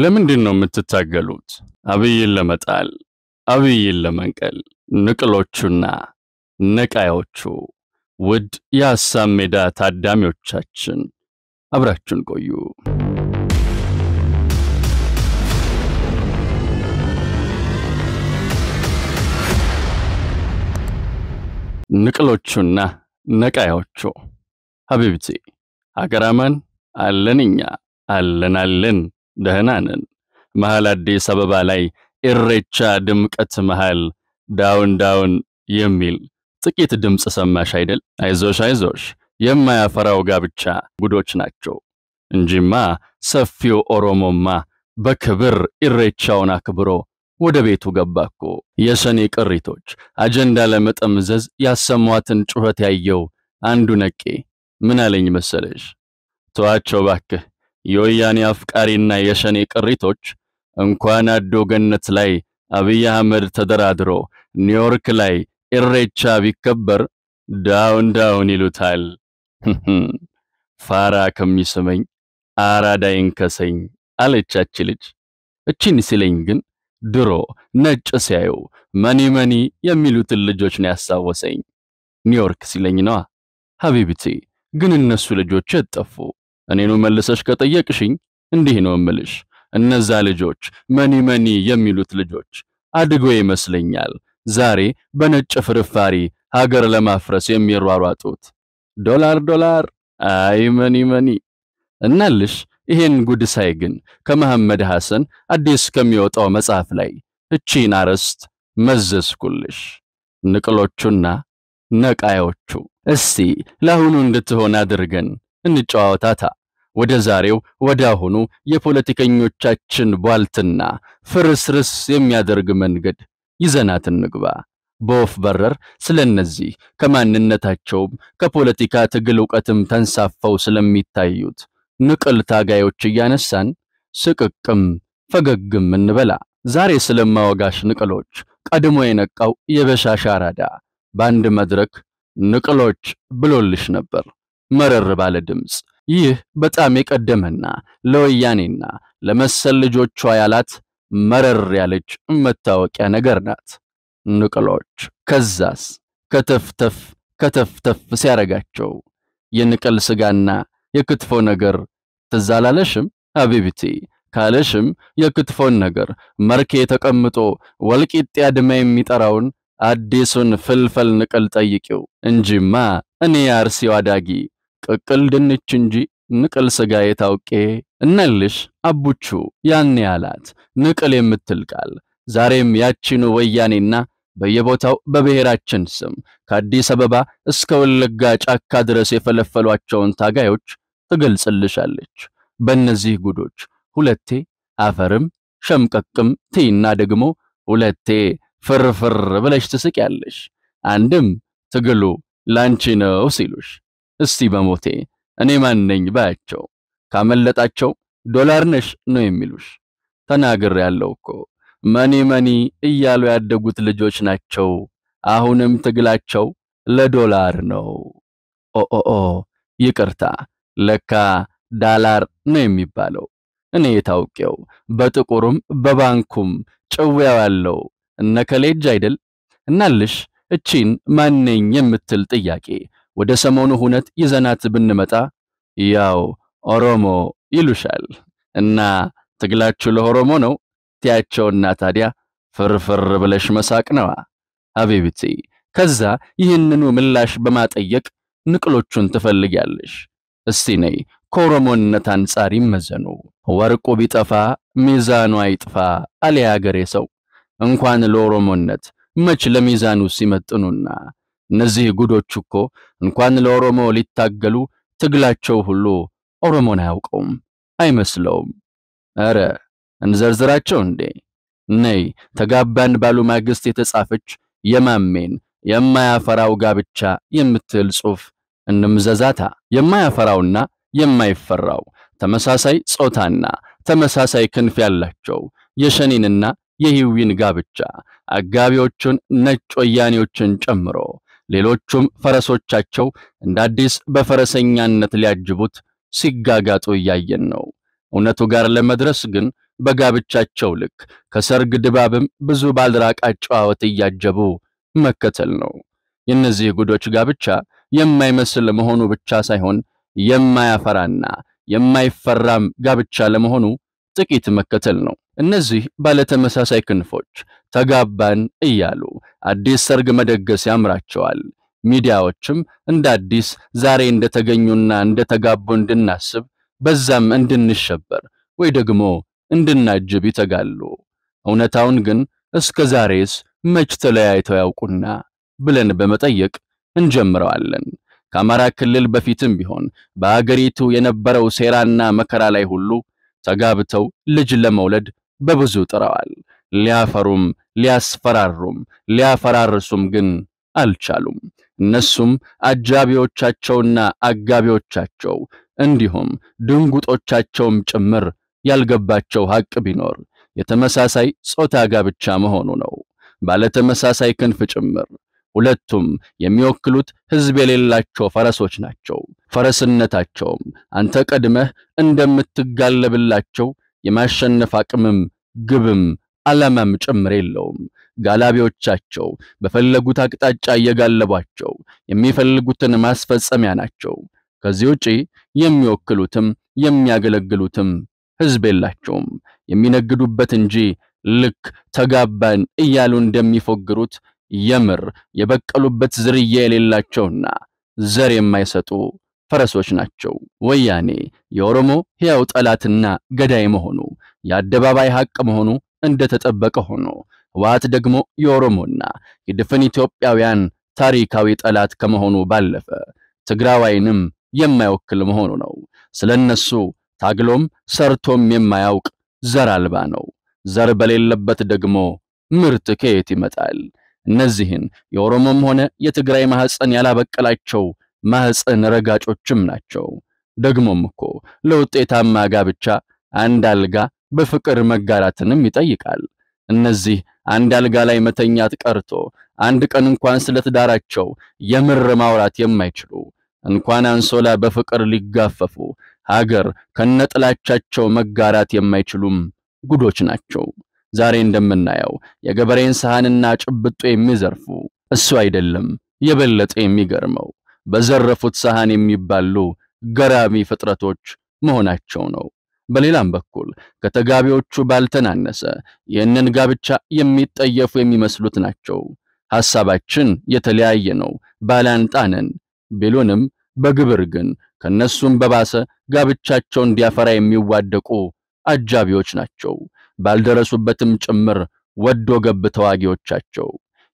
ለምንድን ነው የምትታገሉት? አብይን ለመጣል፣ አብይን ለመንቀል፣ ንቅሎቹና ነቃዮቹ። ውድ የሐሳብ ሜዳ ታዳሚዎቻችን አብራችሁን ቆዩ። ንቅሎቹና ነቃዮቹ ሀቢብቲ ሀገራማን አለን እኛ አለን አለን ደህና ነን። መሃል አዲስ አበባ ላይ ኢሬቻ ድምቀት መሃል ዳውን ዳውን የሚል ጥቂት ድምፅ ሰማሽ አይደል? አይዞሽ አይዞሽ፣ የማያፈራው ጋብቻ ጉዶች ናቸው እንጂማ ሰፊው ኦሮሞማ በክብር ኢሬቻውን አክብሮ ወደ ቤቱ ገባኮ። የሰኔ ቅሪቶች አጀንዳ ለመጠምዘዝ ያሰሟትን ጩኸት ያየው አንዱ ነቄ ምን አለኝ መሰለሽ፣ ተዋቸው ባክህ የወያኔ አፍቃሪና የሸኔ ቅሪቶች እንኳን አዶ ገነት ላይ አብይ አህመድ ተደራድሮ ኒውዮርክ ላይ ኢሬቻ ቢከበር ዳውን ዳውን ይሉታል። ፋራ ከሚስመኝ አራዳ ይንከሰኝ አለቻች ልጅ። እችን ሲለኝ ግን ድሮ ነጭ ሲያዩ መኒ መኒ የሚሉትን ልጆች ነው ያሳወሰኝ። ኒውዮርክ ሲለኝ ነዋ። ሀቢብቲ ግን እነሱ ልጆች የጠፉ እኔኑ መልሰሽ ከጠየቅሽኝ እንዲህ ነው እምልሽ። እነዛ ልጆች መኒ መኒ የሚሉት ልጆች አድገው ይመስለኛል ዛሬ በነጭ ፍርፋሪ ሀገር ለማፍረስ የሚሯሯጡት። ዶላር ዶላር፣ አይ መኒ መኒ። እናልሽ ይሄን ጉድሳይ ግን ከመሐመድ ሐሰን አዲስ ከሚወጣው መጽሐፍ ላይ እቺን አርዕስት መዘዝኩልሽ። ንቅሎቹና ነቃዮቹ እስቲ ለአሁኑ እንድትሆን አድርገን እንጨዋወታታ። ወደ ዛሬው ወደ አሁኑ የፖለቲከኞቻችን ቧልትና ፍርስርስ የሚያደርግ መንገድ ይዘናት እንግባ። በወፍ በረር ስለነዚህ ከማንነታቸውም ከፖለቲካ ትግል እውቀትም ተንሳፈው ስለሚታዩት ንቅል ታጋዮች እያነሳን ስቅቅም ፈገግም እንበላ። ዛሬ ስለማወጋሽ ንቅሎች ቀድሞ የነቃው የበሻሻ አራዳ በአንድ መድረክ ንቅሎች ብሎልሽ ነበር። መረር ባለ ድምፅ ይህ በጣም የቀደመና ለወያኔና ለመሰል ልጆቿ ያላት መረር ያለች መታወቂያ ነገር ናት። ንቅሎች ከዛስ ከተፍተፍ ከተፍተፍ ሲያረጋቸው የንቅል ስጋና የክትፎ ነገር ትዝ አላለሽም አቢብቲ ካለሽም የክትፎን ነገር መርኬ ተቀምጦ ወልቂጤ አድማ የሚጠራውን አዲሱን ፍልፈል ንቅል ጠይቂው እንጂማ እኔ የአርሲው አዳጊ ቅቅል ድንች እንጂ ንቅል ስጋ ታውቄ እነልሽ አቡቹ ያኔ ያላት ንቅል የምትል ቃል ዛሬም ያቺኑ ወያኔና በየቦታው በብሔራችን ስም ከአዲስ አበባ እስከ ወለጋ ጫካ ድረስ የፈለፈሏቸውን ታጋዮች ትገልጽልሻለች። በእነዚህ ጉዶች ሁለቴ አፈርም ሸምቀቅም ትይና ደግሞ ሁለቴ ፍርፍር ብለሽ ትስቂያለሽ። አንድም ትግሉ ላንቺ ነው ሲሉሽ እስቲ በሞቴ እኔ ማን ነኝ ባያቸው። ካመለጣቸው ዶላር ነሽ ነው የሚሉሽ። ተናግር ያለው እኮ መኒ መኒ እያሉ ያደጉት ልጆች ናቸው። አሁንም ትግላቸው ለዶላር ነው። ኦኦኦ ይቅርታ፣ ለካ ዳላር ነው የሚባለው። እኔ የታውቄው በጥቁሩም በባንኩም ጭዌያው ያለው እነ ከሌጅ አይደል እናልሽ እቺን ማነኝ የምትል ጥያቄ ወደ ሰሞኑ ሁነት ይዘናት ብንመጣ ያው ኦሮሞ ይሉሻል እና ትግላችሁ ለኦሮሞ ነው ትያቸውና ታዲያ ፍርፍር ብለሽ መሳቅ ነዋ ሀቢብቲ። ከዛ ይህንኑ ምላሽ በማጠየቅ ንቅሎቹን ትፈልጊያለሽ። እስቲ ነይ ከኦሮሞነት አንጻር ይመዘኑ። ወርቁ ቢጠፋ ሚዛኑ አይጥፋ አለ ያገሬ ሰው። እንኳን ለኦሮሞነት መች ለሚዛኑ ሲመጥኑና እነዚህ ጉዶች እኮ እንኳን ለኦሮሞ ሊታገሉ ትግላቸው ሁሉ ኦሮሞን አያውቀውም አይመስለውም። አረ እንዘርዝራቸው እንዴ! ነይ ተጋባን ባሉ ማግስት የተጻፈች የማሜን የማያፈራው ጋብቻ የምትል ጽሑፍ እንምዘዛታ። የማያፈራውና የማይፈራው ተመሳሳይ ጾታና ተመሳሳይ ክንፍ ያላቸው የሸኒንና የሂዊን ጋብቻ አጋቢዎቹን ነጭ ወያኔዎችን ጨምሮ ሌሎቹም ፈረሶቻቸው እንደ አዲስ በፈረሰኛነት ሊያጅቡት ሲጋጋጡ እያየን ነው። እውነቱ ጋር ለመድረስ ግን በጋብቻቸው ልክ ከሰርግ ድባብም ብዙ ባልራቅ አጨዋወት እያጀቡ መከተል ነው። የእነዚህ ጉዶች ጋብቻ የማይመስል መሆኑ ብቻ ሳይሆን የማያፈራና የማይፈራም ጋብቻ ለመሆኑ ጥቂት መከተል ነው። እነዚህ ባለተመሳሳይ ክንፎች ተጋባን እያሉ አዲስ ሰርግ መደገስ ያምራቸዋል። ሚዲያዎችም እንደ አዲስ ዛሬ እንደተገኙና እንደተጋቡ እንድናስብ በዛም እንድንሸበር ወይ ደግሞ እንድናጅብ ይተጋሉ። እውነታውን ግን እስከ ዛሬስ መች ተለያይተው ያውቁና ብለን በመጠየቅ እንጀምረዋለን። ከአማራ ክልል በፊትም ቢሆን በአገሪቱ የነበረው ሴራና መከራ ላይ ሁሉ ተጋብተው ልጅ ለመውለድ በብዙ ጥረዋል። ሊያፈሩም ሊያስፈራሩም ሊያፈራርሱም ግን አልቻሉም። እነሱም አጃቢዎቻቸውና አጋቢዎቻቸው እንዲሁም ድንጉጦቻቸውም ጭምር ያልገባቸው ሐቅ ቢኖር የተመሳሳይ ጾታ ጋብቻ መሆኑ ነው። ባለተመሳሳይ ክንፍ ጭምር ሁለቱም የሚወክሉት ሕዝብ የሌላቸው ፈረሶች ናቸው። ፈረስነታቸውም አንተ ቀድመህ እንደምትጋለብላቸው የማሸነፍ አቅምም ግብም ዓላማም ጭምር የለውም። ጋላቢዎቻቸው በፈለጉት አቅጣጫ እየጋለቧቸው የሚፈልጉትን ማስፈጸሚያ ናቸው። ከዚህ ውጪ የሚወክሉትም የሚያገለግሉትም ህዝብ የላቸውም። የሚነግዱበት እንጂ ልክ ተጋባን እያሉ እንደሚፎግሩት የምር የበቀሉበት ዝርያ የሌላቸውና ዘር የማይሰጡ ፈረሶች ናቸው። ወያኔ የኦሮሞ ሕያው ጠላትና ገዳይ መሆኑ የአደባባይ ሐቅ መሆኑ እንደተጠበቀ ሆኖ ህወሓት ደግሞ የኦሮሞና የድፍን ኢትዮጵያውያን ታሪካዊ ጠላት ከመሆኑ ባለፈ ትግራዋይንም የማይወክል መሆኑ ነው። ስለነሱ ታግሎም ሰርቶም የማያውቅ ዘር አልባ ነው። ዘር በሌለበት ደግሞ ምርት ከየት ይመጣል? እነዚህን የኦሮሞም ሆነ የትግራይ ማህፀን ያላበቀላቸው ማህፀን ረጋጮችም ናቸው። ደግሞም እኮ ለውጤታማ ጋብቻ አንድ አልጋ በፍቅር መጋራትንም ይጠይቃል። እነዚህ አንድ አልጋ ላይ መተኛት ቀርቶ አንድ ቀን እንኳን ስለትዳራቸው የምር ማውራት የማይችሉ እንኳን አንሶላ በፍቅር ሊጋፈፉ ሀገር ከነጥላቻቸው መጋራት የማይችሉም ጉዶች ናቸው። ዛሬ እንደምናየው የገበሬን ሰሃንና ጭብጦ የሚዘርፉ እሱ አይደለም የበለጠ የሚገርመው በዘረፉት ሰሃን የሚባሉ ገራሚ ፍጥረቶች መሆናቸው ነው። በሌላም በኩል ከተጋቢዎቹ ባልተናነሰ ይህንን ጋብቻ የሚጠየፉ የሚመስሉት ናቸው። ሐሳባችን የተለያየ ነው፣ ባላንጣነን ቢሉንም በግብር ግን ከነሱም በባሰ ጋብቻቸው እንዲያፈራ የሚዋደቁ አጃቢዎች ናቸው። ባልደረሱበትም ጭምር ወዶ ገብ ተዋጊዎቻቸው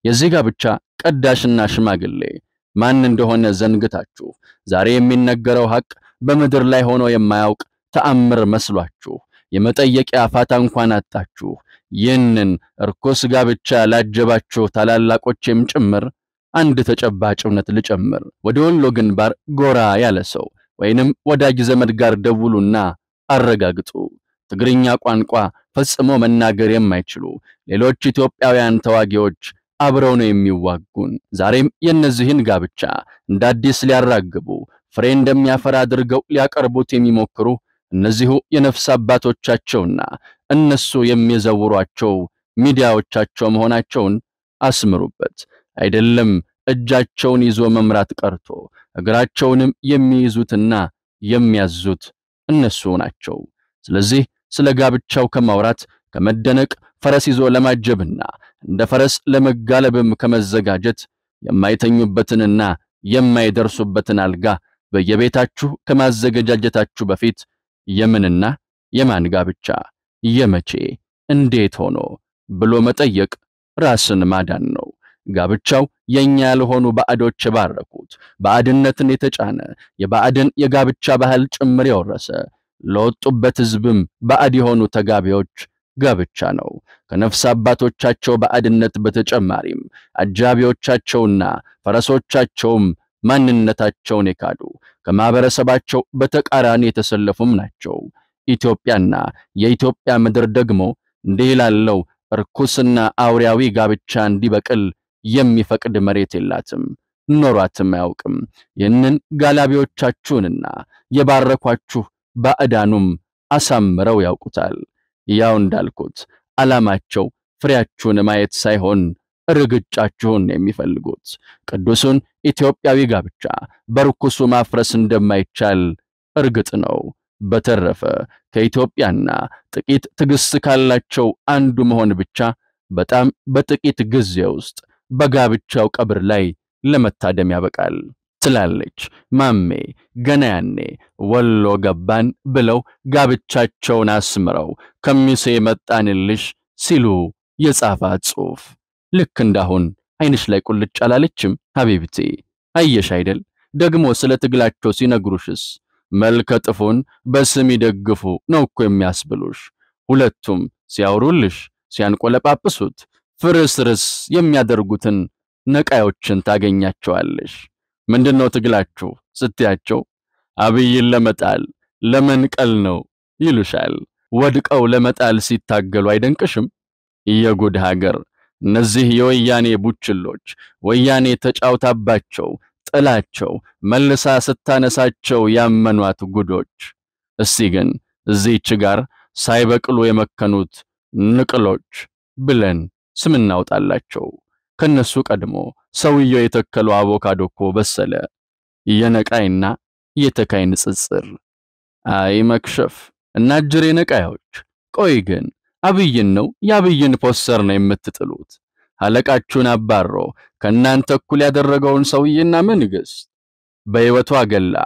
የዚህ ጋብቻ ቀዳሽና ሽማግሌ ማን እንደሆነ ዘንግታችሁ ዛሬ የሚነገረው ሐቅ በምድር ላይ ሆኖ የማያውቅ ተአምር መስሏችሁ የመጠየቂያ ፋታ እንኳን አጣችሁ። ይህንን እርኩስ ጋብቻ ላጀባችሁ ታላላቆችም ጭምር አንድ ተጨባጭ እውነት ልጨምር። ወደ ወሎ ግንባር ጎራ ያለ ሰው ወይንም ወዳጅ ዘመድ ጋር ደውሉና አረጋግጡ። ትግርኛ ቋንቋ ፈጽሞ መናገር የማይችሉ ሌሎች ኢትዮጵያውያን ተዋጊዎች አብረው ነው የሚዋጉን። ዛሬም የእነዚህን ጋብቻ እንደ አዲስ ሊያራግቡ ፍሬ እንደሚያፈራ አድርገው ሊያቀርቡት የሚሞክሩ እነዚሁ የነፍስ አባቶቻቸውና እነሱ የሚዘውሯቸው ሚዲያዎቻቸው መሆናቸውን አስምሩበት። አይደለም እጃቸውን ይዞ መምራት ቀርቶ እግራቸውንም የሚይዙትና የሚያዙት እነሱ ናቸው። ስለዚህ ስለ ጋብቻው ከማውራት ከመደነቅ ፈረስ ይዞ ለማጀብና እንደ ፈረስ ለመጋለብም ከመዘጋጀት የማይተኙበትንና የማይደርሱበትን አልጋ በየቤታችሁ ከማዘገጃጀታችሁ በፊት የምንና የማን ጋብቻ የመቼ እንዴት ሆኖ ብሎ መጠየቅ ራስን ማዳን ነው። ጋብቻው የኛ ያልሆኑ ባዕዶች የባረኩት ባዕድነትን የተጫነ የባዕድን የጋብቻ ባህል ጭምር የወረሰ ለወጡበት ሕዝብም ባዕድ የሆኑ ተጋቢዎች ጋብቻ ነው። ከነፍስ አባቶቻቸው ባዕድነት በተጨማሪም አጃቢዎቻቸውና ፈረሶቻቸውም ማንነታቸውን የካዱ ከማህበረሰባቸው በተቃራኒ የተሰለፉም ናቸው። ኢትዮጵያና የኢትዮጵያ ምድር ደግሞ እንዲህ ላለው እርኩስና አውሪያዊ ጋብቻ እንዲበቅል የሚፈቅድ መሬት የላትም፣ ኖሯትም አያውቅም። ይህንን ጋላቢዎቻችሁንና የባረኳችሁ ባዕዳኑም አሳምረው ያውቁታል። ያው እንዳልኩት ዓላማቸው ፍሬያችሁን ማየት ሳይሆን ርግጫችሁን የሚፈልጉት ቅዱሱን ኢትዮጵያዊ ጋብቻ በርኩሱ ማፍረስ እንደማይቻል እርግጥ ነው። በተረፈ ከኢትዮጵያና ጥቂት ትዕግስት ካላቸው አንዱ መሆን ብቻ በጣም በጥቂት ጊዜ ውስጥ በጋብቻው ቀብር ላይ ለመታደም ያበቃል። ትላለች ማሜ። ገና ያኔ ወሎ ገባን ብለው ጋብቻቸውን አስምረው ከሚሴ መጣንልሽ ሲሉ የጻፋት ጽሑፍ ልክ እንዳሁን አይንሽ ላይ ቁልጭ አላለችም ሀቢብቴ? አየሽ አይደል? ደግሞ ስለ ትግላቸው ሲነግሩሽስ መልከ ጥፉን በስም ይደግፉ ነው እኮ የሚያስብሉሽ። ሁለቱም ሲያወሩልሽ ሲያንቆለጳጵሱት ፍርስርስ የሚያደርጉትን ነቃዮችን ታገኛቸዋለሽ። ምንድን ነው ትግላችሁ ስትያቸው አብይን ለመጣል ለመንቀል ነው ይሉሻል። ወድቀው ለመጣል ሲታገሉ አይደንቅሽም? የጉድ ሀገር! እነዚህ የወያኔ ቡችሎች ወያኔ ተጫውታባቸው ጥላቸው መልሳ ስታነሳቸው ያመኗት ጉዶች። እስቲ ግን እዚህች ጋር ሳይበቅሉ የመከኑት ንቅሎች ብለን ስም እናውጣላቸው። ከነሱ ቀድሞ ሰውየው የተከለው አቮካዶ እኮ በሰለ። የነቃይና የተካይ ንጽጽር። አይ መክሸፍ እና ጅሬ ነቃዮች። ቆይ ግን አብይን ነው የአብይን ፖስተር ነው የምትጥሉት? አለቃችሁን አባሮ ከእናንተ እኩል ያደረገውን ሰውዬና መንግስት በሕይወቷ ገላ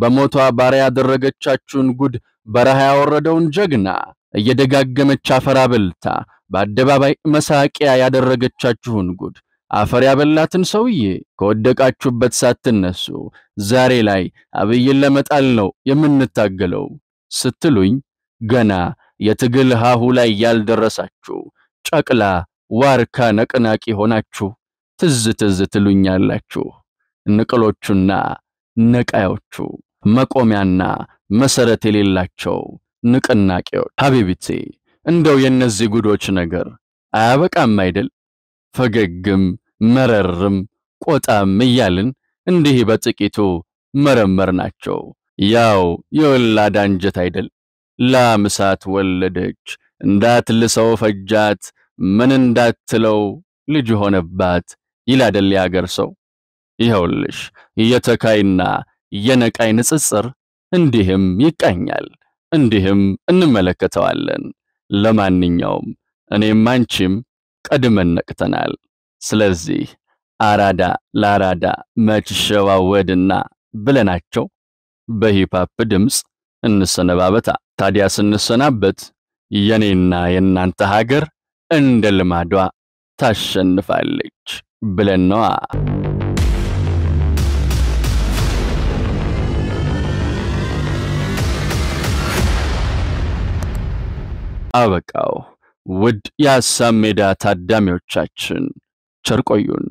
በሞቷ ባሪያ ያደረገቻችሁን ጉድ በረሃ ያወረደውን ጀግና እየደጋገመች አፈር አበልታ በአደባባይ መሳቂያ ያደረገቻችሁን ጉድ አፈር ያበላትን ሰውዬ ከወደቃችሁበት ሳትነሱ ዛሬ ላይ አብይን ለመጣል ነው የምንታገለው ስትሉኝ ገና የትግል ሀሁ ላይ ያልደረሳችሁ ጨቅላ ዋርካ ነቅናቂ ሆናችሁ ትዝ ትዝ ትሉኛላችሁ። ንቅሎቹና ነቃዮቹ መቆሚያና መሰረት የሌላቸው ንቅናቄዎች። ሀቢብቴ እንደው የእነዚህ ጉዶች ነገር አያበቃም አይደል? ፈገግም መረርም ቆጣም እያልን እንዲህ በጥቂቱ መረመር ናቸው። ያው የወላድ አንጀት አይደል? ላምሳት ወለደች ወለደች፣ እንዳትልሰው ፈጃት፣ ምን እንዳትለው ልጅ ሆነባት ይላደል ያገር ሰው። ይኸውልሽ የተካይና የነቃይ ንጽጽር እንዲህም ይቃኛል። እንዲህም እንመለከተዋለን። ለማንኛውም እኔም አንቺም ቀድመን ነቅተናል። ስለዚህ አራዳ ለአራዳ መች ብለናቸው በሂፓፕ ድምፅ እንሰነባበታ። ታዲያ ስንሰናበት የኔና የእናንተ ሀገር እንደ ልማዷ ታሸንፋለች ብለን ነዋ። አበቃው። ውድ የሀሳብ ሜዳ ታዳሚዎቻችን ቸር ቆዩን።